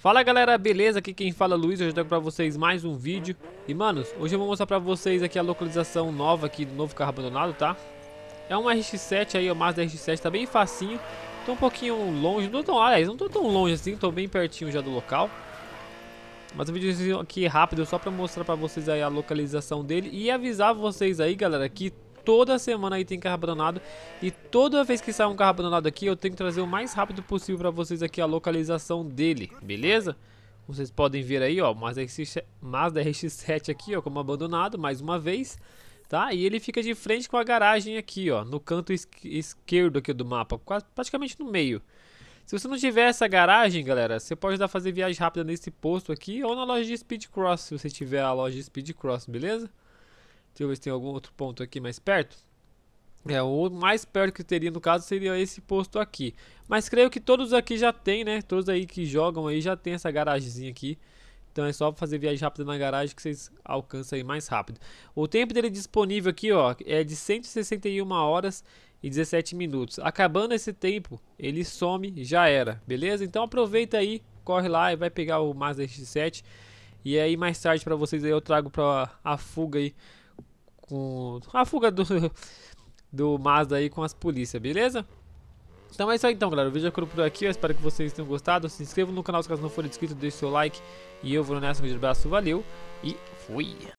Fala galera, beleza? Aqui quem fala é Luiz, hoje eu trago pra vocês mais um vídeo E manos, hoje eu vou mostrar pra vocês aqui a localização nova aqui do novo carro abandonado, tá? É um RX-7 aí, o Mazda RX-7, tá bem facinho Tô um pouquinho longe, não tô tão, aliás, não tô tão longe assim, tô bem pertinho já do local mas o vídeo aqui é rápido, só pra mostrar pra vocês aí a localização dele E avisar vocês aí, galera, que toda semana aí tem carro abandonado. E toda vez que sai um carro abandonado aqui, eu tenho que trazer o mais rápido possível pra vocês aqui a localização dele, beleza? Como vocês podem ver aí, ó, Mazda, RX, Mazda RX-7 aqui, ó, como abandonado, mais uma vez. Tá? E ele fica de frente com a garagem aqui, ó, no canto esquerdo aqui do mapa, quase, praticamente no meio. Se você não tiver essa garagem, galera, você pode dar fazer viagem rápida nesse posto aqui ou na loja de Speed Cross, se você tiver a loja de Speed Cross, beleza? Deixa eu ver se tem algum outro ponto aqui mais perto. É, o mais perto que teria no caso seria esse posto aqui. Mas creio que todos aqui já tem, né? Todos aí que jogam aí já tem essa garagemzinha aqui. Então é só fazer viagem rápida na garagem que vocês alcançam aí mais rápido. O tempo dele disponível aqui, ó, é de 161 horas e 17 minutos. Acabando esse tempo, ele some, já era, beleza? Então aproveita aí, corre lá e vai pegar o Mazda X7. E aí mais tarde para vocês aí eu trago para a fuga aí com a fuga do, do Mazda aí com as polícias, beleza? Então é isso aí então, galera. O vídeo é curto por aqui. Eu espero que vocês tenham gostado. Se inscrevam no canal se caso não for inscrito, deixe seu like. E eu vou nessa, um grande abraço, valeu e fui!